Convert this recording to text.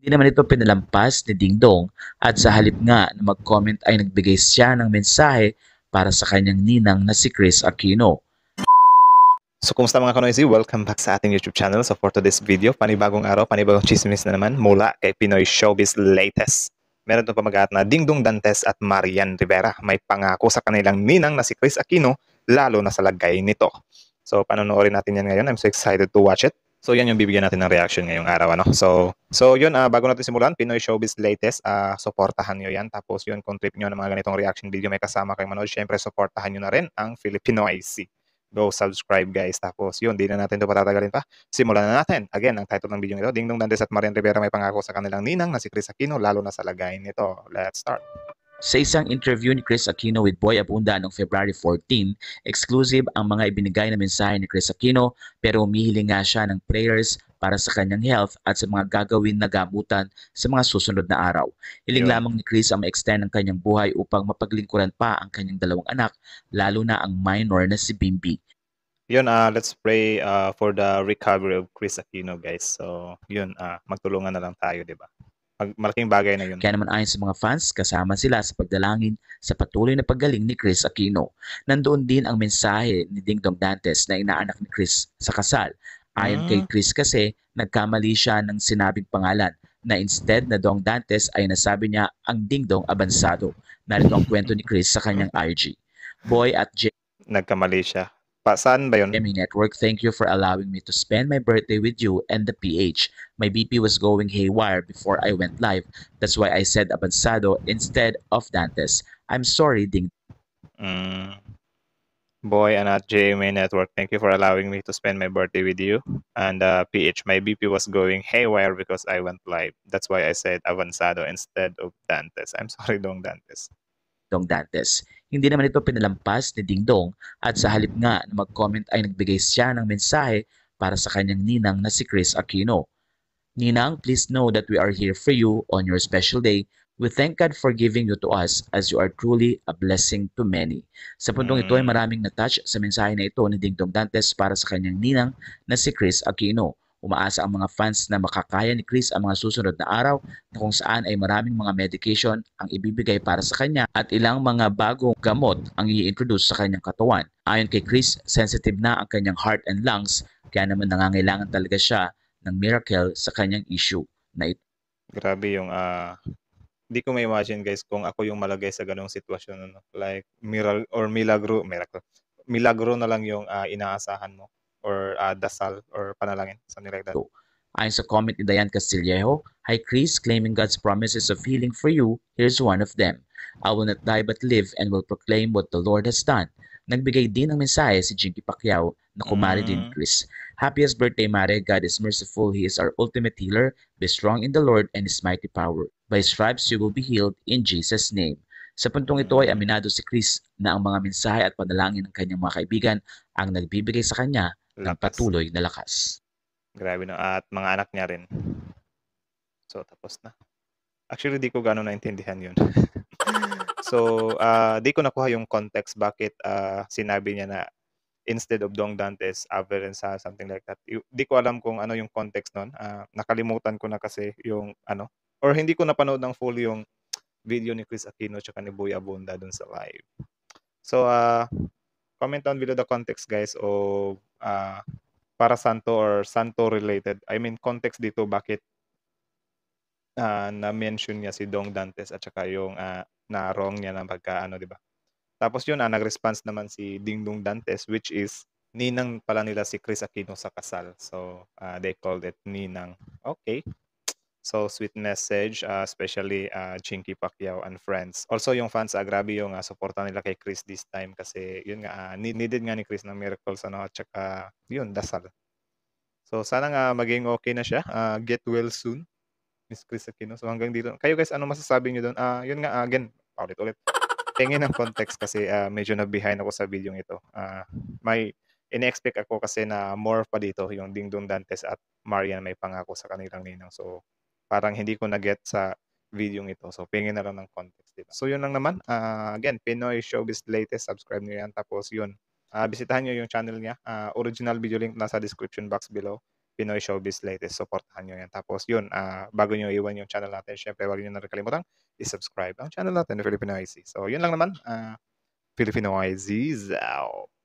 Hindi naman ito pinalampas ni Ding Dong at sa halip nga na mag-comment ay nagbigay siya ng mensahe para sa kanyang ninang na si Chris Aquino. So kumusta mga kanoisy? Welcome back sa ating YouTube channel. So for today's video, panibagong araw, panibagong chismis na naman mula kay Pinoy Showbiz Latest. Meron itong pamagat na Dingdong Dantes at Marian Rivera. May pangako sa kanilang ninang na si Chris Aquino lalo na sa lagay nito. So panonoodin natin yan ngayon. I'm so excited to watch it. So yan yung bibigyan natin ng reaction ngayong araw ano. So so yun uh, bago natin simulan Pinoy Showbiz latest uh, suportahan niyo yan tapos yun kung trip niyo ng mga ganitong reaction video may kasama kay Manoj syempre suportahan niyo na rin ang Filipino IC. Go subscribe guys tapos yun di na natin to patatagalin pa. Simulan na natin. Again ang title ng video nito Dingdong Dantes at Marian Rivera may pangako sa kanilang ninang na si Chris Aquino lalo na sa lagay nito. Let's start. Sa isang interview ni Chris Aquino with Boy Abunda noong February 14, exclusive ang mga ibinigay na mensahe ni Chris Aquino pero humihiling nga siya ng prayers para sa kanyang health at sa mga gagawin na gamutan sa mga susunod na araw. Hiling yeah. lamang ni Chris ang ma-extend ang kanyang buhay upang mapaglingkuran pa ang kanyang dalawang anak, lalo na ang minor na si Bimbi. Yun, uh, let's pray uh, for the recovery of Chris Aquino, guys. So, yun, uh, magtulungan na lang tayo, di ba? Malaking bagay na yun. Kaya naman ayon sa mga fans, kasama sila sa pagdalangin sa patuloy na paggaling ni Chris Aquino. Nandoon din ang mensahe ni Ding Dong Dantes na inaanak ni Chris sa kasal. Ayon ah. kay Chris kasi, nagkamali siya ng sinabing pangalan na instead na Dong Dantes ay nasabi niya ang Ding Dong Abansado. Narito ang kwento ni Chris sa kanyang IG. Boy at J. Nagkamali siya. Pa, ba yun? Gaming Network, thank you for allowing me to spend my birthday with you and the PH. My BP was going haywire before I went live. That's why I said Abansado instead of Dantes. I'm sorry, Ding. Mm. Boy and at JMA Network, thank you for allowing me to spend my birthday with you. And uh, PH, my BP was going haywire because I went live. That's why I said Avanzado instead of Dantes. I'm sorry, Dong Dantes. Dong Dantes. Hindi naman ito pinalampas ni Ding Dong at sa halip nga na mag-comment ay nagbigay siya ng mensahe para sa kanyang ninang na si Chris Aquino. Ninang, please know that we are here for you on your special day. We thank God for giving you to us as you are truly a blessing to many. Sa puntong ito ay mm. maraming na-touch sa mensahe na ito ni Ding Dong Dantes para sa kanyang ninang na si Chris Aquino. Umaasa ang mga fans na makakaya ni Chris ang mga susunod na araw na kung saan ay maraming mga medication ang ibibigay para sa kanya at ilang mga bagong gamot ang i-introduce sa kanyang katawan. Ayon kay Chris, sensitive na ang kanyang heart and lungs kaya naman nangangailangan talaga siya ng miracle sa kanyang issue na ito. Grabe yung uh, hindi ko ma-imagine guys kung ako yung malagay sa ganong sitwasyon ano like miral or milagro miracle milagro na lang yung uh, inaasahan mo or uh, dasal or panalangin, something like that. So, ayon sa comment ni Diane Castillejo, Hi Chris, claiming God's promises of healing for you, here's one of them. I will not die but live and will proclaim what the Lord has done. Nagbigay din ng mensahe si Jinky Pacquiao na kumari din mm. Chris. Happiest birthday, Mare. God is merciful. He is our ultimate healer. Be strong in the Lord and His mighty power. By His stripes you will be healed in Jesus' name. Sa puntong ito ay aminado si Chris na ang mga mensahe at panalangin ng kanyang mga kaibigan ang nagbibigay sa kanya ng patuloy na lakas. Grabe No? At mga anak niya rin. So, tapos na. Actually, di ko gano'n naintindihan yun. so, uh, di ko nakuha yung context bakit uh, sinabi niya na instead of Dong Dantes, Averenza, ah, something like that. Di ko alam kung ano yung context nun. Uh, nakalimutan ko na kasi yung ano. Or hindi ko napanood ng full yung video ni Chris Aquino tsaka ni Boy Abunda dun sa live. So, uh, comment down below the context guys of uh, para Santo or Santo related. I mean, context dito bakit uh, na-mention niya si Dong Dantes at saka yung uh, na-wrong niya ng pagkaano, di ba? Tapos yun, uh, nag-response naman si Ding Dong Dantes which is ninang pala nila si Chris Aquino sa kasal. So, uh, they called it ninang. Okay. So, sweet message, uh, especially uh, Chinky Pacquiao and friends. Also, yung fans, uh, grabe yung uh, suporta nila kay Chris this time kasi yun nga, uh, needed nga ni Chris ng miracles ano, at saka yun, dasal. So, sana nga maging okay na siya. Uh, get well soon, Miss Chris Aquino. So, hanggang dito. Kayo guys, ano masasabi nyo doon? Uh, yun nga, uh, again, paulit-ulit. Tingin ang context kasi uh, medyo na-behind ako sa video ito. Uh, may in-expect ako kasi na more pa dito yung Dingdong Dantes at Marian may pangako sa kanilang ninang. So, parang hindi ko na-get sa video ito. So, pingin na lang ng context, diba? So, yun lang naman. Uh, again, Pinoy Showbiz Latest. Subscribe nyo yan. Tapos, yun. Uh, ah, bisitahan nyo yung channel niya. Uh, original video link nasa description box below. Pinoy Showbiz Latest. Supportahan nyo yan. Tapos, yun. Uh, bago nyo iwan yung channel natin, syempre, wag nyo na rin kalimutan i-subscribe ang channel natin, Filipino IC. So, yun lang naman. Uh, Filipino IZ. Out.